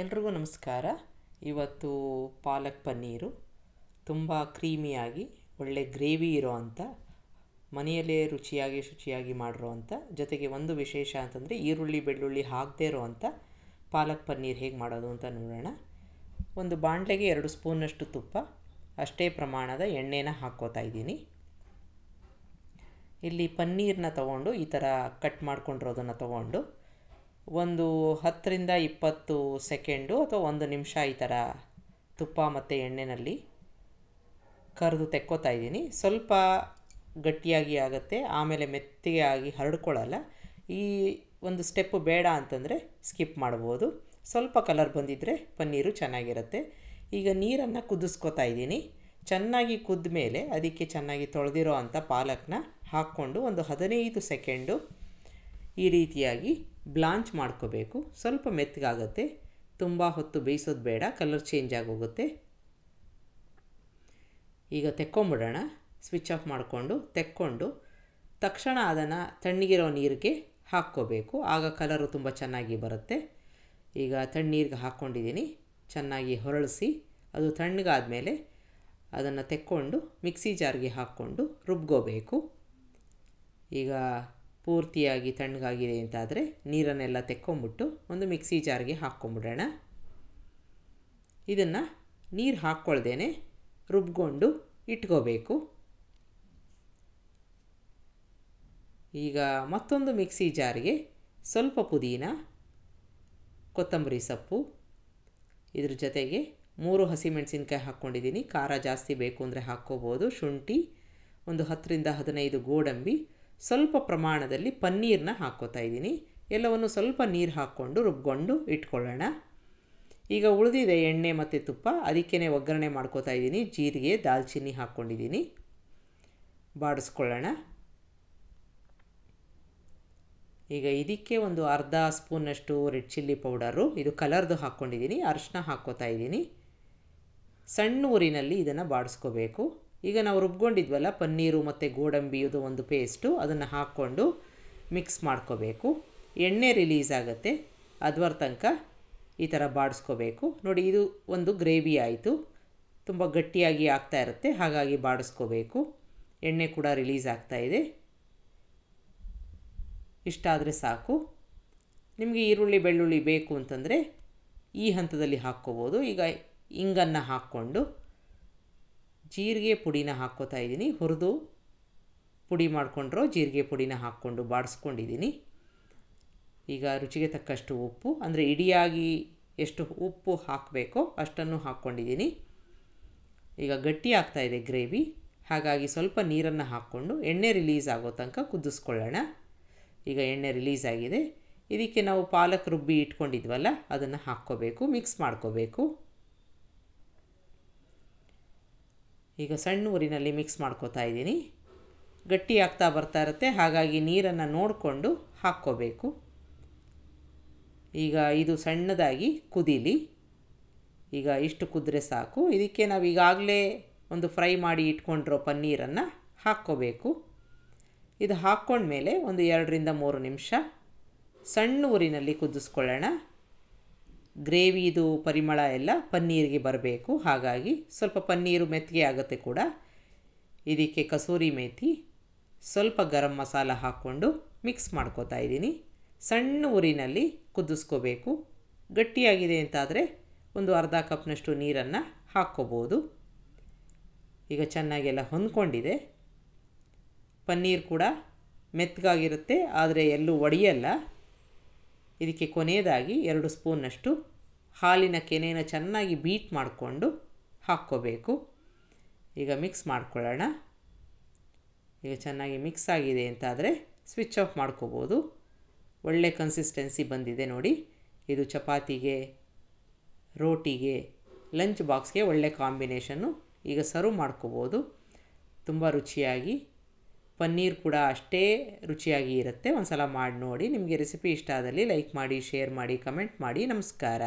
ಎಲ್ರಿಗೂ ನಮಸ್ಕಾರ ಇವತ್ತು ಪಾಲಕ್ ಪನ್ನೀರು ತುಂಬ ಕ್ರೀಮಿಯಾಗಿ ಒಳ್ಳೆ ಗ್ರೇವಿ ಇರೋ ಅಂಥ ಮನೆಯಲ್ಲೇ ರುಚಿಯಾಗಿ ಶುಚಿಯಾಗಿ ಮಾಡಿರೋ ಅಂಥ ಜೊತೆಗೆ ಒಂದು ವಿಶೇಷ ಅಂತಂದರೆ ಈರುಳ್ಳಿ ಬೆಳ್ಳುಳ್ಳಿ ಹಾಕದೇ ಇರೋ ಅಂಥ ಪಾಲಕ್ ಪನ್ನೀರ್ ಹೇಗೆ ಮಾಡೋದು ಅಂತ ನೋಡೋಣ ಒಂದು ಬಾಣಲೆಗೆ ಎರಡು ಸ್ಪೂನಷ್ಟು ತುಪ್ಪ ಅಷ್ಟೇ ಪ್ರಮಾಣದ ಎಣ್ಣೆನ ಹಾಕ್ಕೋತಾ ಇದ್ದೀನಿ ಇಲ್ಲಿ ಪನ್ನೀರನ್ನ ತಗೊಂಡು ಈ ಥರ ಕಟ್ ಮಾಡ್ಕೊಂಡಿರೋದನ್ನು ತಗೊಂಡು ಒಂದು ಹತ್ತರಿಂದ ಇಪ್ಪತ್ತು ಸೆಕೆಂಡು ಅಥವಾ ಒಂದು ನಿಮಿಷ ಈ ಥರ ತುಪ್ಪ ಮತ್ತು ಎಣ್ಣೆಯಲ್ಲಿ ಕರೆದು ತೆಕ್ಕೋತಾ ಇದ್ದೀನಿ ಸ್ವಲ್ಪ ಗಟ್ಟಿಯಾಗಿ ಆಗುತ್ತೆ ಆಮೇಲೆ ಮೆತ್ತಗೆ ಆಗಿ ಹರಡ್ಕೊಳ್ಳಲ್ಲ ಈ ಒಂದು ಸ್ಟೆಪ್ಪು ಬೇಡ ಅಂತಂದರೆ ಸ್ಕಿಪ್ ಮಾಡ್ಬೋದು ಸ್ವಲ್ಪ ಕಲರ್ ಬಂದಿದ್ದರೆ ಪನ್ನೀರು ಚೆನ್ನಾಗಿರುತ್ತೆ ಈಗ ನೀರನ್ನು ಕುದಿಸ್ಕೊತಾ ಇದ್ದೀನಿ ಚೆನ್ನಾಗಿ ಕುದ್ದ ಮೇಲೆ ಅದಕ್ಕೆ ಚೆನ್ನಾಗಿ ತೊಳೆದಿರೋ ಅಂಥ ಪಾಲಕ್ನ ಹಾಕ್ಕೊಂಡು ಒಂದು ಹದಿನೈದು ಸೆಕೆಂಡು ಈ ರೀತಿಯಾಗಿ ಬ್ಲಾಂಚ್ ಮಾಡ್ಕೋಬೇಕು ಸ್ವಲ್ಪ ಮೆತ್ತಗಾಗುತ್ತೆ ತುಂಬ ಹೊತ್ತು ಬೇಯಿಸೋದು ಬೇಡ ಕಲರ್ ಚೇಂಜ್ ಆಗೋಗುತ್ತೆ ಈಗ ತೆಕ್ಕೊಂಬಿಡೋಣ ಸ್ವಿಚ್ ಆಫ್ ಮಾಡಿಕೊಂಡು ತೆಕ್ಕೊಂಡು ತಕ್ಷಣ ಅದನ್ನು ತಣ್ಣಗಿರೋ ನೀರಿಗೆ ಹಾಕ್ಕೋಬೇಕು ಆಗ ಕಲರು ತುಂಬ ಚೆನ್ನಾಗಿ ಬರುತ್ತೆ ಈಗ ತಣ್ಣೀರಿಗೆ ಹಾಕ್ಕೊಂಡಿದ್ದೀನಿ ಚೆನ್ನಾಗಿ ಹೊರಳಿಸಿ ಅದು ತಣ್ಣಗಾದ ಮೇಲೆ ಅದನ್ನು ತೆಕ್ಕೊಂಡು ಮಿಕ್ಸಿ ಜಾರ್ಗೆ ಹಾಕ್ಕೊಂಡು ರುಬ್ಕೋಬೇಕು ಈಗ ಪೂರ್ತಿಯಾಗಿ ತಣ್ಣಗಾಗಿದೆ ಅಂತಾದರೆ ನೀರನ್ನೆಲ್ಲ ತೆಕ್ಕೊಂಬಿಟ್ಟು ಒಂದು ಮಿಕ್ಸಿ ಜಾರ್ಗೆ ಹಾಕ್ಕೊಂಬಿಡೋಣ ಇದನ್ನು ನೀರು ಹಾಕ್ಕೊಳ್ದೇ ರುಬ್ಕೊಂಡು ಇಟ್ಕೋಬೇಕು ಈಗ ಮತ್ತೊಂದು ಮಿಕ್ಸಿ ಜಾರಿಗೆ ಸ್ವಲ್ಪ ಪುದೀನ ಕೊತ್ತಂಬರಿ ಸೊಪ್ಪು ಇದ್ರ ಜೊತೆಗೆ ಮೂರು ಹಸಿಮೆಣಸಿನ್ಕಾಯಿ ಹಾಕ್ಕೊಂಡಿದ್ದೀನಿ ಖಾರ ಜಾಸ್ತಿ ಬೇಕು ಅಂದರೆ ಹಾಕ್ಕೋಬೋದು ಶುಂಠಿ ಒಂದು ಹತ್ತರಿಂದ ಹದಿನೈದು ಗೋಡಂಬಿ ಸ್ವಲ್ಪ ಪ್ರಮಾಣದಲ್ಲಿ ಪನ್ನೀರನ್ನ ಹಾಕ್ಕೋತಾ ಇದ್ದೀನಿ ಎಲ್ಲವನ್ನು ಸ್ವಲ್ಪ ನೀರು ಹಾಕ್ಕೊಂಡು ರುಬ್ಕೊಂಡು ಇಟ್ಕೊಳ್ಳೋಣ ಈಗ ಉಳಿದಿದೆ ಎಣ್ಣೆ ಮತ್ತು ತುಪ್ಪ ಅದಕ್ಕೇ ಒಗ್ಗರಣೆ ಮಾಡ್ಕೋತಾ ಇದ್ದೀನಿ ಜೀರಿಗೆ ದಾಲ್ಚಿನ್ನಿ ಹಾಕ್ಕೊಂಡಿದ್ದೀನಿ ಬಾಡಿಸ್ಕೊಳ್ಳೋಣ ಈಗ ಇದಕ್ಕೆ ಒಂದು ಅರ್ಧ ಸ್ಪೂನಷ್ಟು ರೆಡ್ ಚಿಲ್ಲಿ ಪೌಡರು ಇದು ಕಲರ್ದು ಹಾಕ್ಕೊಂಡಿದ್ದೀನಿ ಅರಶಿನ ಹಾಕ್ಕೋತಾ ಇದ್ದೀನಿ ಸಣ್ಣ ಊರಿನಲ್ಲಿ ಇದನ್ನು ಬಾಡಿಸ್ಕೋಬೇಕು ಈಗ ನಾವು ರುಬ್ಕೊಂಡಿದ್ವಲ್ಲ ಪನ್ನೀರು ಮತ್ತು ಗೋಡಂಬಿಯದು ಒಂದು ಪೇಸ್ಟು ಅದನ್ನು ಹಾಕ್ಕೊಂಡು ಮಿಕ್ಸ್ ಮಾಡ್ಕೋಬೇಕು ಎಣ್ಣೆ ರಿಲೀಸ್ ಆಗುತ್ತೆ ಅದ್ವರ ತನಕ ಈ ಥರ ಬಾಡಿಸ್ಕೋಬೇಕು ನೋಡಿ ಇದು ಒಂದು ಗ್ರೇವಿ ಆಯಿತು ತುಂಬ ಗಟ್ಟಿಯಾಗಿ ಆಗ್ತಾ ಇರುತ್ತೆ ಹಾಗಾಗಿ ಬಾಡಿಸ್ಕೋಬೇಕು ಎಣ್ಣೆ ಕೂಡ ರಿಲೀಸ್ ಆಗ್ತಾಯಿದೆ ಇಷ್ಟಾದರೆ ಸಾಕು ನಿಮಗೆ ಈರುಳ್ಳಿ ಬೆಳ್ಳುಳ್ಳಿ ಬೇಕು ಅಂತಂದರೆ ಈ ಹಂತದಲ್ಲಿ ಹಾಕ್ಕೋಬೋದು ಈಗ ಇಂಗನ್ನು ಹಾಕ್ಕೊಂಡು ಜೀರಿಗೆ ಪುಡಿನ ಹಾಕ್ಕೋತಾ ಇದ್ದೀನಿ ಹುರಿದು ಪುಡಿ ಮಾಡಿಕೊಂಡ್ರೋ ಜೀರಿಗೆ ಪುಡಿನ ಹಾಕ್ಕೊಂಡು ಬಾಡಿಸ್ಕೊಂಡಿದ್ದೀನಿ ಈಗ ರುಚಿಗೆ ತಕ್ಕಷ್ಟು ಉಪ್ಪು ಅಂದರೆ ಇಡಿಯಾಗಿ ಎಷ್ಟು ಉಪ್ಪು ಹಾಕಬೇಕೋ ಅಷ್ಟನ್ನು ಹಾಕ್ಕೊಂಡಿದ್ದೀನಿ ಈಗ ಗಟ್ಟಿ ಆಗ್ತಾ ಇದೆ ಗ್ರೇವಿ ಹಾಗಾಗಿ ಸ್ವಲ್ಪ ನೀರನ್ನು ಹಾಕ್ಕೊಂಡು ಎಣ್ಣೆ ರಿಲೀಸ್ ಆಗೋ ತನಕ ಕುದಿಸ್ಕೊಳ್ಳೋಣ ಈಗ ಎಣ್ಣೆ ರಿಲೀಸ್ ಆಗಿದೆ ಇದಕ್ಕೆ ನಾವು ಪಾಲಕ್ ರುಬ್ಬಿ ಇಟ್ಕೊಂಡಿದ್ವಲ್ಲ ಅದನ್ನು ಹಾಕ್ಕೋಬೇಕು ಮಿಕ್ಸ್ ಮಾಡ್ಕೋಬೇಕು ಈಗ ಸಣ್ಣ ಊರಿನಲ್ಲಿ ಮಿಕ್ಸ್ ಮಾಡ್ಕೋತಾ ಇದ್ದೀನಿ ಗಟ್ಟಿ ಆಗ್ತಾ ಬರ್ತಾ ಇರುತ್ತೆ ಹಾಗಾಗಿ ನೀರನ್ನು ನೋಡಿಕೊಂಡು ಹಾಕ್ಕೋಬೇಕು ಈಗ ಇದು ಸಣ್ಣದಾಗಿ ಕುದೀಲಿ ಈಗ ಇಷ್ಟು ಕುದ್ರೆ ಸಾಕು ಇದಕ್ಕೆ ನಾವು ಈಗಾಗಲೇ ಒಂದು ಫ್ರೈ ಮಾಡಿ ಇಟ್ಕೊಂಡಿರೋ ಪನ್ನೀರನ್ನು ಹಾಕ್ಕೋಬೇಕು ಇದು ಹಾಕ್ಕೊಂಡ್ಮೇಲೆ ಒಂದು ಎರಡರಿಂದ ಮೂರು ನಿಮಿಷ ಸಣ್ಣ ಊರಿನಲ್ಲಿ ಕುದಿಸ್ಕೊಳ್ಳೋಣ ಗ್ರೇವಿದು ಪರಿಮಳ ಎಲ್ಲ ಪನ್ನೀರಿಗೆ ಬರಬೇಕು ಹಾಗಾಗಿ ಸ್ವಲ್ಪ ಪನ್ನೀರು ಮೆತ್ತಿಗೆ ಆಗುತ್ತೆ ಕೂಡ ಇದಕ್ಕೆ ಕಸೂರಿ ಮೇಥಿ ಸ್ವಲ್ಪ ಗರಂ ಮಸಾಲ ಹಾಕ್ಕೊಂಡು ಮಿಕ್ಸ್ ಮಾಡ್ಕೋತಾ ಇದ್ದೀನಿ ಸಣ್ಣ ಉರಿನಲ್ಲಿ ಕುದಿಸ್ಕೋಬೇಕು ಗಟ್ಟಿಯಾಗಿದೆ ಅಂತಾದರೆ ಒಂದು ಅರ್ಧ ಕಪ್ನಷ್ಟು ನೀರನ್ನು ಹಾಕ್ಕೋಬೋದು ಈಗ ಚೆನ್ನಾಗೆಲ್ಲ ಹೊಂದ್ಕೊಂಡಿದೆ ಪನ್ನೀರ್ ಕೂಡ ಮೆತ್ತಗಾಗಿರುತ್ತೆ ಆದರೆ ಎಲ್ಲೂ ಒಡೆಯಲ್ಲ ಇದಕ್ಕೆ ಕೊನೆಯದಾಗಿ ಎರಡು ಸ್ಪೂನ್ನಷ್ಟು ಹಾಲಿನ ಕೆನೆನ ಚೆನ್ನಾಗಿ ಬೀಟ್ ಮಾಡಿಕೊಂಡು ಹಾಕ್ಕೋಬೇಕು ಈಗ ಮಿಕ್ಸ್ ಮಾಡ್ಕೊಳ್ಳೋಣ ಈಗ ಚೆನ್ನಾಗಿ ಮಿಕ್ಸ್ ಆಗಿದೆ ಅಂತಾದರೆ ಸ್ವಿಚ್ ಆಫ್ ಮಾಡ್ಕೋಬೋದು ಒಳ್ಳೆ ಕನ್ಸಿಸ್ಟೆನ್ಸಿ ಬಂದಿದೆ ನೋಡಿ ಇದು ಚಪಾತಿಗೆ ರೋಟಿಗೆ ಲಂಚ್ ಬಾಕ್ಸ್ಗೆ ಒಳ್ಳೆ ಕಾಂಬಿನೇಷನ್ನು ಈಗ ಸರ್ವ್ ಮಾಡ್ಕೋಬೋದು ತುಂಬ ರುಚಿಯಾಗಿ ಪನ್ನೀರ್ ಕೂಡ ಅಷ್ಟೇ ರುಚಿಯಾಗಿ ಇರುತ್ತೆ ಒಂದು ಸಲ ಮಾಡಿ ನೋಡಿ ನಿಮಗೆ ರೆಸಿಪಿ ಇಷ್ಟ ಆದಲ್ಲಿ ಲೈಕ್ ಮಾಡಿ ಶೇರ್ ಮಾಡಿ ಕಮೆಂಟ್ ಮಾಡಿ ನಮಸ್ಕಾರ